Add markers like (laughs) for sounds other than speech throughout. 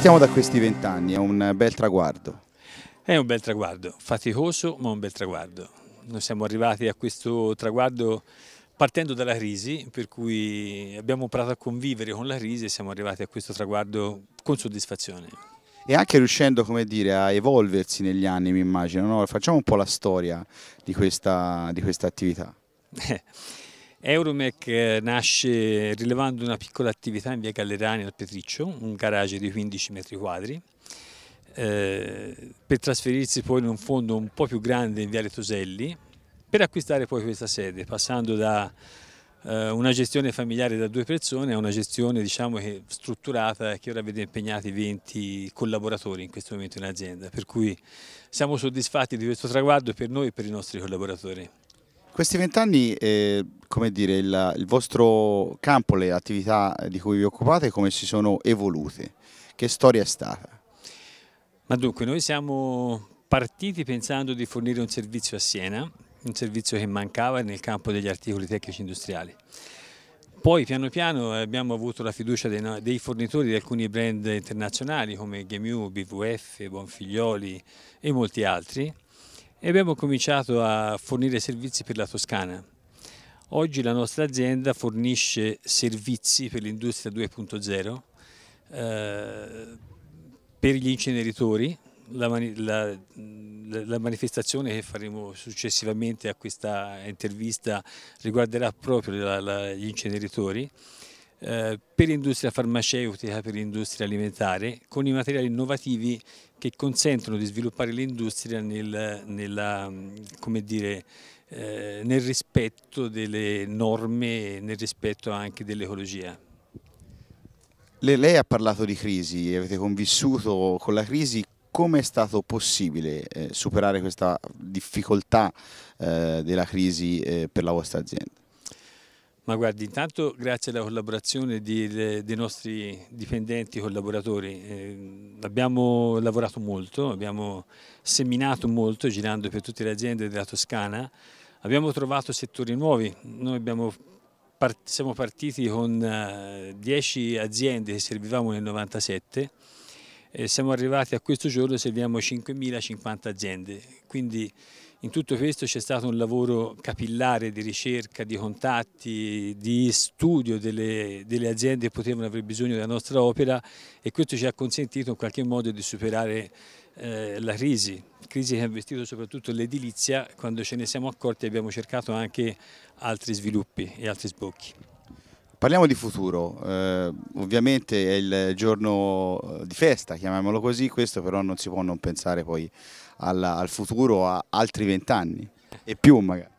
Partiamo da questi vent'anni, è un bel traguardo. È un bel traguardo, faticoso ma un bel traguardo. Noi siamo arrivati a questo traguardo partendo dalla crisi, per cui abbiamo imparato a convivere con la crisi e siamo arrivati a questo traguardo con soddisfazione. E anche riuscendo dire, a evolversi negli anni, mi immagino. No? Facciamo un po' la storia di questa, di questa attività. (laughs) Euromec eh, nasce rilevando una piccola attività in via Gallerani al Petriccio, un garage di 15 metri quadri, eh, per trasferirsi poi in un fondo un po' più grande in Viale Toselli, per acquistare poi questa sede, passando da eh, una gestione familiare da due persone a una gestione diciamo, strutturata che ora vede impegnati 20 collaboratori in questo momento in azienda, per cui siamo soddisfatti di questo traguardo per noi e per i nostri collaboratori questi vent'anni, eh, come dire, il, il, vostro campo, le attività eh, di cui vi occupate, come si sono evolute? Che storia è stata? Ma dunque, noi siamo partiti pensando di fornire un servizio a Siena, un servizio che mancava nel campo degli articoli tecnici industriali. Poi piano piano abbiamo avuto la fiducia dei, fornitori di alcuni brand internazionali come Gemu, BVF, Bonfiglioli e molti altri e abbiamo cominciato a fornire servizi per la Toscana. Oggi la nostra azienda fornisce servizi per l'industria 2.0, eh, per gli inceneritori, la, la, la, manifestazione che faremo successivamente a questa intervista riguarderà proprio la, gli inceneritori eh, per l'industria farmaceutica, per l'industria alimentare, con i materiali innovativi che consentono di sviluppare l'industria nel, eh, nel rispetto delle norme e nel rispetto anche dell'ecologia. Lei ha parlato di crisi, avete convissuto con la crisi, come è stato possibile eh, superare questa difficoltà eh, della crisi eh, per la vostra azienda? Ma guardi, intanto grazie alla collaborazione di, de, dei nostri dipendenti collaboratori. Eh, abbiamo lavorato molto, abbiamo seminato molto girando per tutte le aziende della Toscana. Abbiamo trovato settori nuovi. Noi abbiamo part siamo partiti con 10 eh, aziende che servivamo nel 97 e siamo arrivati a questo giorno e serviamo 5.050 aziende. Quindi in tutto questo c'è stato un lavoro capillare di ricerca, di contatti, di studio delle, delle, aziende che potevano aver bisogno della nostra opera e questo ci ha consentito in qualche modo di superare eh, la crisi, crisi che ha investito soprattutto l'edilizia, quando ce ne siamo accorti abbiamo cercato anche altri sviluppi e altri sbocchi. Parliamo di futuro, eh, ovviamente è il giorno di festa, chiamiamolo così, questo però non si può non pensare poi alla, al futuro a altri vent'anni e più magari.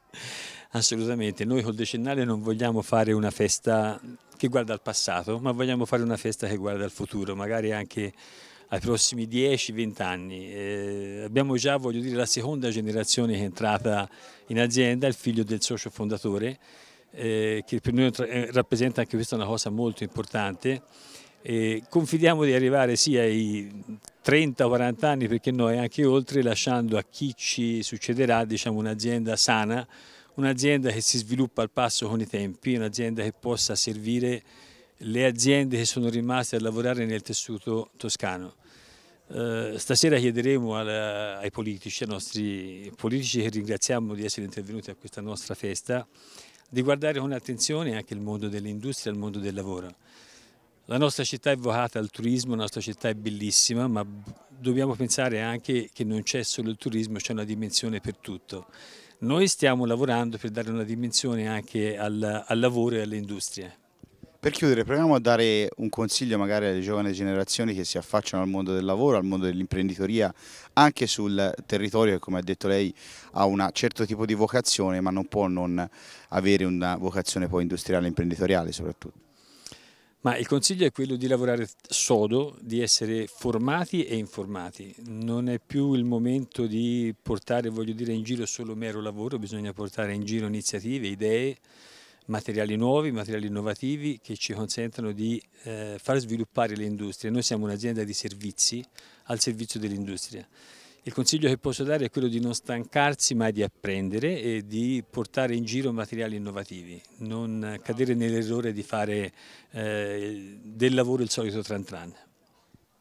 Assolutamente, noi col decennale non vogliamo fare una festa che guarda al passato, ma vogliamo fare una festa che guarda al futuro, magari anche ai prossimi 10-20 anni. Eh, abbiamo già, voglio dire, la seconda generazione che è entrata in azienda, il figlio del socio fondatore, eh, che per noi eh, rappresenta anche questa una cosa molto importante. Eh, confidiamo di arrivare sia ai 30-40 anni, perché noi anche oltre, lasciando a chi ci succederà diciamo, un'azienda sana, un'azienda che si sviluppa al passo con i tempi, un'azienda che possa servire le aziende che sono rimaste a lavorare nel tessuto toscano. Eh, stasera chiederemo alla, ai politici, ai nostri politici che ringraziamo di essere intervenuti a questa nostra festa, di guardare con attenzione anche il mondo dell'industria, il mondo del lavoro. La nostra città è vocata al turismo, la nostra città è bellissima, ma dobbiamo pensare anche che non c'è solo il turismo, c'è una dimensione per tutto. Noi stiamo lavorando per dare una dimensione anche al, al lavoro e alle industrie. Per chiudere, proviamo a dare un consiglio magari alle giovani generazioni che si affacciano al mondo del lavoro, al mondo dell'imprenditoria, anche sul territorio che come ha detto lei ha un certo tipo di vocazione ma non può non avere una vocazione poi industriale e imprenditoriale soprattutto. Ma il consiglio è quello di lavorare sodo, di essere formati e informati. Non è più il momento di portare, voglio dire, in giro solo mero lavoro, bisogna portare in giro iniziative, idee, materiali nuovi, materiali innovativi che ci consentano di eh, far sviluppare le industrie. Noi siamo un'azienda di servizi al servizio dell'industria. Il consiglio che posso dare è quello di non stancarsi mai di apprendere e di portare in giro materiali innovativi, non cadere nell'errore di fare eh, del lavoro il solito tran tran.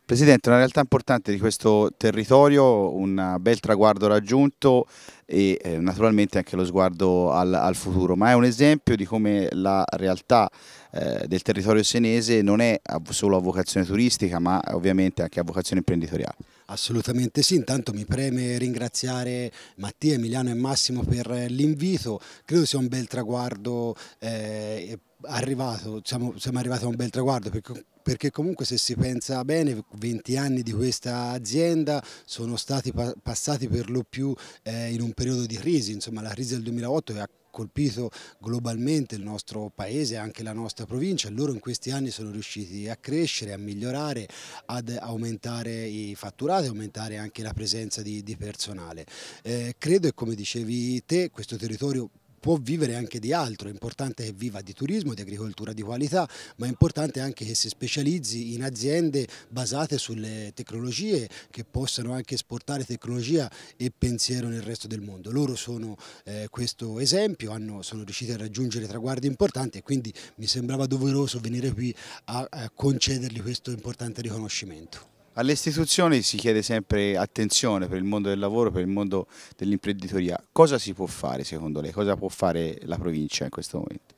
Presidente, una realtà importante di questo territorio, un bel traguardo raggiunto e eh, naturalmente anche lo sguardo al, al, futuro, ma è un esempio di come la realtà eh, del territorio senese non è solo a vocazione turistica ma ovviamente anche a vocazione imprenditoriale. Assolutamente sì, intanto mi preme ringraziare Mattia, Emiliano e Massimo per l'invito, credo sia un bel traguardo eh, arrivato, siamo, siamo arrivati a un bel traguardo perché perché comunque se si pensa bene 20 anni di questa azienda sono stati pa passati per lo più eh, in un periodo di crisi, insomma la crisi del 2008 che ha colpito globalmente il nostro paese e anche la nostra provincia, loro in questi anni sono riusciti a crescere, a migliorare, ad aumentare i fatturati, aumentare anche la presenza di, di personale. Eh, credo e come dicevi te, questo territorio può vivere anche di altro, è importante che viva di turismo, di agricoltura di qualità, ma è importante anche che si specializzi in aziende basate sulle tecnologie che possano anche esportare tecnologia e pensiero nel resto del mondo. Loro sono eh, questo esempio, hanno, sono riusciti a raggiungere traguardi importanti e quindi mi sembrava doveroso venire qui a, a concedergli questo importante riconoscimento. Alle istituzioni si chiede sempre attenzione per il mondo del lavoro, per il mondo dell'imprenditoria. Cosa si può fare secondo lei? Cosa può fare la provincia in questo momento?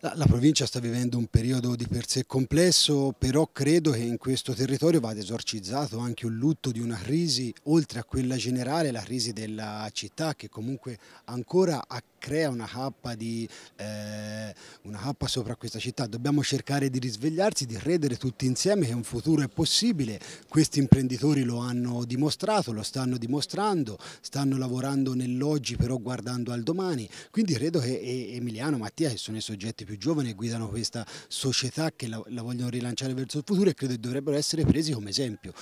La, la, provincia sta vivendo un periodo di per sé complesso, però credo che in questo territorio vada esorcizzato anche un lutto di una crisi, oltre a quella generale, la crisi della città che comunque ancora ha crea una cappa, di, eh, una cappa sopra questa città. Dobbiamo cercare di risvegliarsi, di credere tutti insieme che un futuro è possibile. Questi imprenditori lo hanno dimostrato, lo stanno dimostrando, stanno lavorando nell'oggi però guardando al domani. Quindi credo che Emiliano, Mattia, che sono i soggetti più giovani e guidano questa società che la, la vogliono rilanciare verso il futuro e credo che dovrebbero essere presi come esempio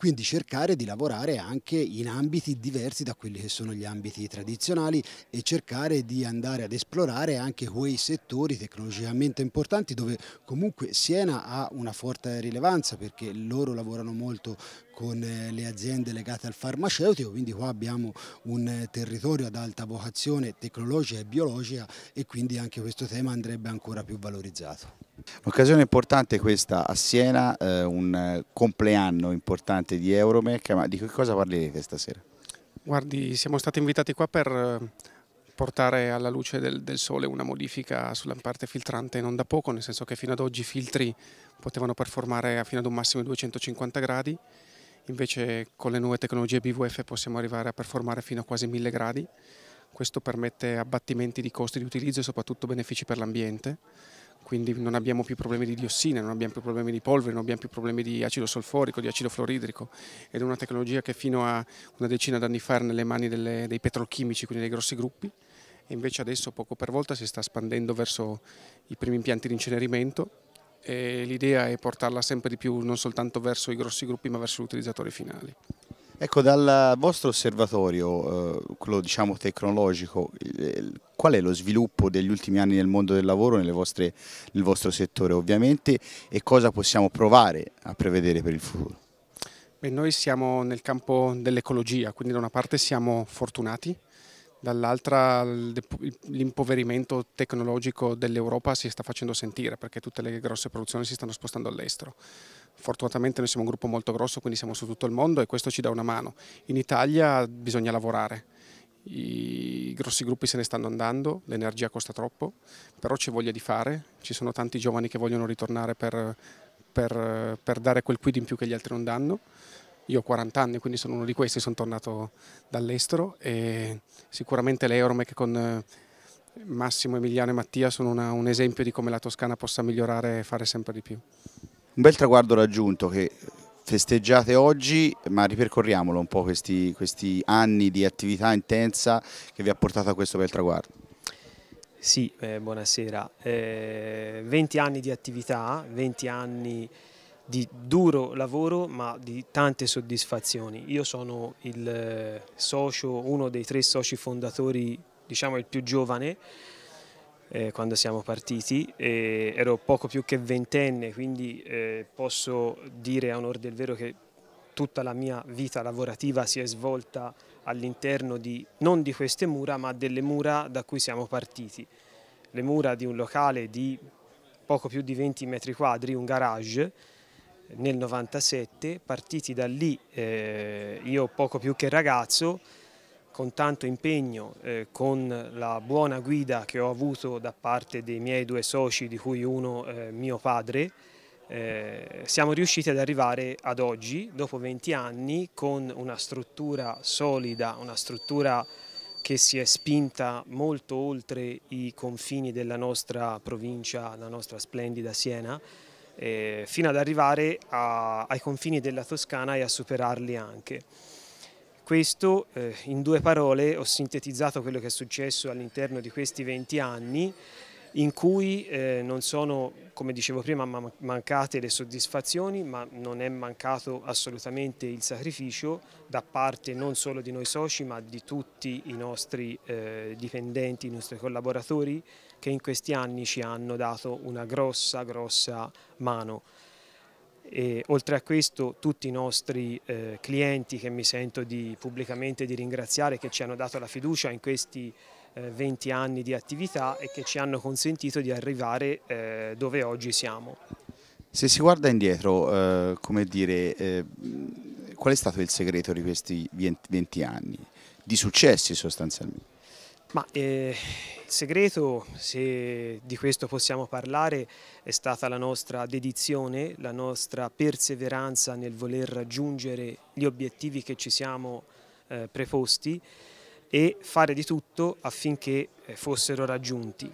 quindi cercare di lavorare anche in ambiti diversi da quelli che sono gli ambiti tradizionali e cercare di andare ad esplorare anche quei settori tecnologicamente importanti dove comunque Siena ha una forte rilevanza perché loro lavorano molto molto con eh, le aziende legate al farmaceutico, quindi qua abbiamo un eh, territorio ad alta vocazione tecnologica e biologica e quindi anche questo tema andrebbe ancora più valorizzato. Un'occasione importante questa a Siena, eh, un eh, compleanno importante di Euromec, ma di che cosa parlerete stasera? Guardi, siamo stati invitati qua per portare alla luce del, del sole una modifica sulla parte filtrante non da poco, nel senso che fino ad oggi i filtri potevano performare fino ad un massimo di 250 gradi, invece con le nuove tecnologie BWF possiamo arrivare a performare fino a quasi 1000 gradi, questo permette abbattimenti di costi di utilizzo e soprattutto benefici per l'ambiente, quindi non abbiamo più problemi di diossine, non abbiamo più problemi di polvere, non abbiamo più problemi di acido solforico, di acido fluoridrico ed è una tecnologia che fino a una decina d'anni fa era nelle mani delle, dei petrolchimici, quindi dei grossi gruppi, e invece adesso poco per volta si sta espandendo verso i primi impianti di incenerimento l'idea è portarla sempre di più non soltanto verso i grossi gruppi ma verso gli utilizzatori finali. Ecco, dal vostro osservatorio, eh, quello diciamo tecnologico, qual è lo sviluppo degli ultimi anni nel mondo del lavoro vostre, nel vostro settore ovviamente e cosa possiamo provare a prevedere per il futuro? Beh, noi siamo nel campo dell'ecologia, quindi da una parte siamo fortunati dall'altra l'impoverimento tecnologico dell'Europa si sta facendo sentire perché tutte le grosse produzioni si stanno spostando all'estero. Fortunatamente noi siamo un gruppo molto grosso, quindi siamo su tutto il mondo e questo ci dà una mano. In Italia bisogna lavorare. I grossi gruppi se ne stanno andando, l'energia costa troppo, però c'è voglia di fare, ci sono tanti giovani che vogliono ritornare per, per, per dare quel quid in più che gli altri non danno. Io ho 40 anni, quindi sono uno di questi, sono tornato dall'estero e sicuramente l'Euromec con eh, Massimo, Emiliano e Mattia sono una, un esempio di come la Toscana possa migliorare e fare sempre di più. Un bel traguardo raggiunto che festeggiate oggi, ma ripercorriamolo un po' questi, questi anni di attività intensa che vi ha portato a questo bel traguardo. Sì, eh, buonasera. Eh, 20 anni di attività, 20 anni di duro lavoro ma di tante soddisfazioni. Io sono il eh, socio, uno dei tre soci fondatori, diciamo il più giovane, eh, quando siamo partiti, eh, ero poco più che ventenne, quindi eh, posso dire a onore del vero che tutta la mia vita lavorativa si è svolta all'interno di, non di queste mura, ma delle mura da cui siamo partiti. Le mura di un locale di poco più di 20 metri quadri, un garage, nel 97, partiti da lì eh, io poco più che ragazzo, con tanto impegno, eh, con la buona guida che ho avuto da parte dei miei due soci, di cui uno eh, mio padre, eh, siamo riusciti ad arrivare ad oggi, dopo 20 anni, con una struttura solida, una struttura che si è spinta molto oltre i confini della nostra provincia, la nostra splendida Siena, eh, fino ad arrivare a, ai confini della Toscana e a superarli anche. Questo eh, in due parole ho sintetizzato quello che è successo all'interno di questi 20 anni in cui eh, non sono, come dicevo prima, mancate le soddisfazioni, ma non è mancato assolutamente il sacrificio da parte non solo di noi soci, ma di tutti i nostri eh, dipendenti, i nostri collaboratori che in questi anni ci hanno dato una grossa, grossa mano. E, oltre a questo tutti i nostri eh, clienti che mi sento di, pubblicamente di ringraziare che ci hanno dato la fiducia in questi anni 20 eh, anni di attività e che ci hanno consentito di arrivare eh, dove oggi siamo. Se si guarda indietro, eh, come dire, qual è stato il segreto di questi 20 anni? Di successi sostanzialmente? Ma, eh, il segreto, se di questo possiamo parlare, è stata la nostra dedizione, la nostra perseveranza nel voler raggiungere gli obiettivi che ci siamo eh, preposti e fare di tutto affinché eh, fossero raggiunti.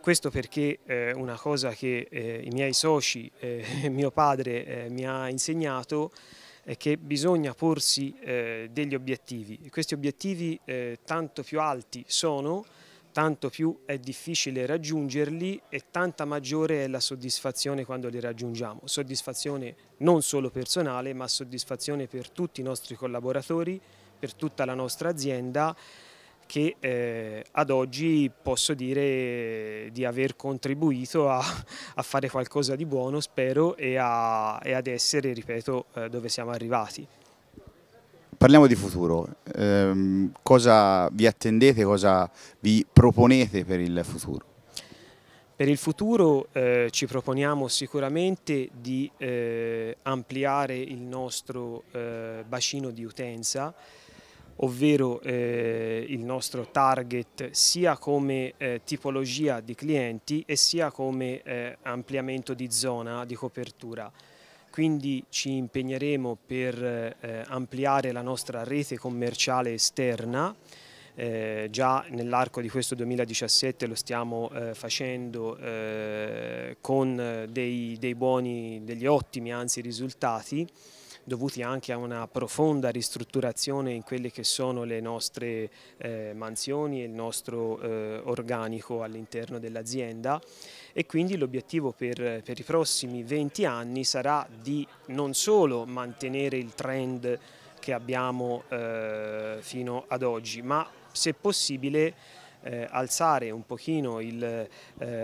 Questo perché eh, una cosa che eh, i miei soci, eh, (laughs) mio padre eh, mi ha insegnato è che bisogna porsi eh, degli obiettivi. questi obiettivi tanto più alti sono, tanto più è difficile raggiungerli e tanta maggiore è la soddisfazione quando li raggiungiamo. Soddisfazione non solo personale ma soddisfazione per tutti i nostri collaboratori, per tutta la nostra azienda che eh, ad oggi posso dire di aver contribuito a, a fare qualcosa di buono, spero, e, a, e ad essere, ripeto, eh, dove siamo arrivati. Parliamo di futuro, eh, cosa vi attendete, cosa vi proponete per il futuro? Per il futuro eh, ci proponiamo sicuramente di eh, ampliare il nostro bacino di utenza, ovvero eh, il nostro target sia come eh, tipologia di clienti e sia come eh, ampliamento di zona di copertura. Quindi ci impegneremo per eh, ampliare la nostra rete commerciale esterna, eh, già nell'arco di questo 2017 lo stiamo eh, facendo eh, con eh, dei, dei buoni, degli ottimi anzi risultati dovuti anche a una profonda ristrutturazione in quelle che sono le nostre eh, mansioni e il nostro eh, organico all'interno dell'azienda e quindi l'obiettivo per, per i prossimi 20 anni sarà di non solo mantenere il trend che abbiamo eh, fino ad oggi, ma se possibile eh, alzare un pochino eh,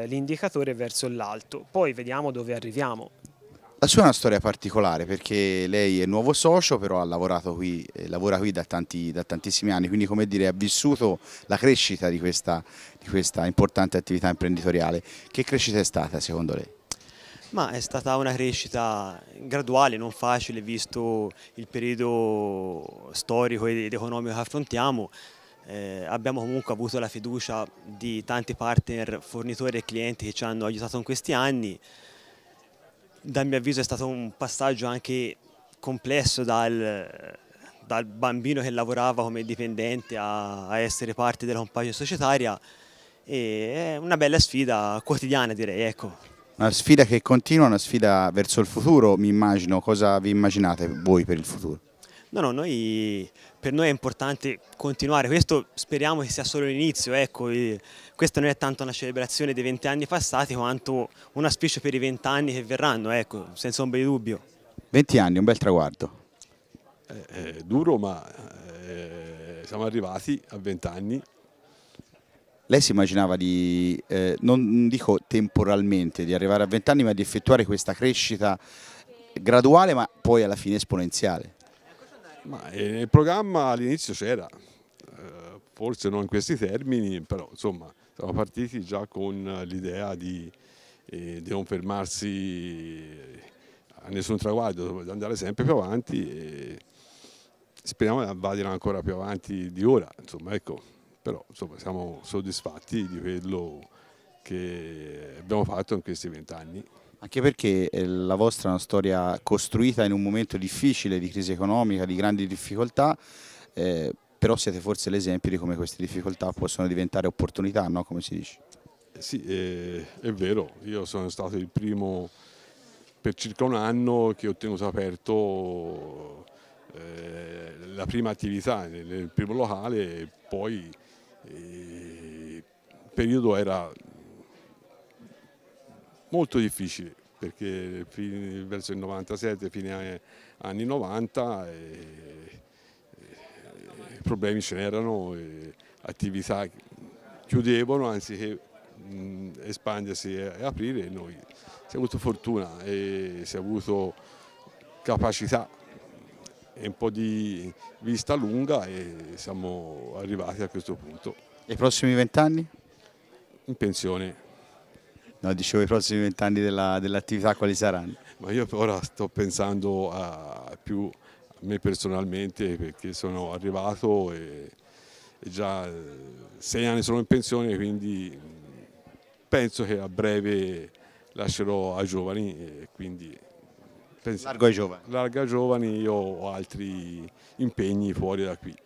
l'indicatore eh, verso l'alto, poi vediamo dove arriviamo. La sua è una storia particolare perché lei è nuovo socio, però ha lavorato qui, eh, lavora qui da, tanti, da tantissimi anni, quindi come dire ha vissuto la crescita di questa, di questa importante attività imprenditoriale. Che crescita è stata secondo lei? Ma è stata una crescita graduale, non facile, visto il periodo storico ed economico che affrontiamo. Eh, abbiamo comunque avuto la fiducia di tanti partner, fornitori e clienti che ci hanno aiutato in questi anni dal mio avviso è stato un passaggio anche complesso dal, dal bambino che lavorava come dipendente a, a essere parte della compagnia societaria e è una bella sfida quotidiana direi. Ecco. Una sfida che continua, una sfida verso il futuro, mi immagino. Cosa vi immaginate voi per il futuro? No, no, noi, per noi è importante continuare, questo speriamo che sia solo l'inizio, ecco, questa non è tanto una celebrazione dei vent'anni passati quanto un auspicio per i vent'anni che verranno, ecco, senza ombra di dubbio. 20 anni, un bel traguardo. È, eh, eh, duro, ma eh, siamo arrivati a vent'anni. Lei si immaginava di, eh, non dico temporalmente, di arrivare a vent'anni, ma di effettuare questa crescita graduale, ma poi alla fine esponenziale? Ma eh, il programma all'inizio c'era, eh, forse non in questi termini, però insomma siamo partiti già con l'idea di, eh, di, non fermarsi a nessun traguardo, di andare sempre più avanti e speriamo che vadano ancora più avanti di ora, insomma ecco, però insomma, siamo soddisfatti di quello che abbiamo fatto in questi vent'anni. Anche perché eh, la vostra è una storia costruita in un momento difficile di crisi economica, di grandi difficoltà, eh, però siete forse l'esempio di come queste difficoltà possono diventare opportunità, no? come si dice. Eh sì, eh, è vero, io sono stato il primo per circa un anno che ho tenuto aperto eh, la prima attività nel, primo locale e poi eh, il periodo era molto difficili perché verso il 97, fine anni 90, e, e problemi ce n'erano, attività chiudevano anziché mh, espandersi e, e aprire e noi si è avuto fortuna e si è avuto capacità e un po' di vista lunga e siamo arrivati a questo punto. E I prossimi vent'anni? In pensione. No, dicevo i prossimi vent'anni dell'attività quali saranno? Ma io ora sto pensando a più a me personalmente perché sono arrivato e, e già eh, sei anni sono in pensione quindi mm, penso che a breve lascerò ai giovani quindi penso, largo ai giovani. Largo ai giovani, io ho altri impegni fuori da qui.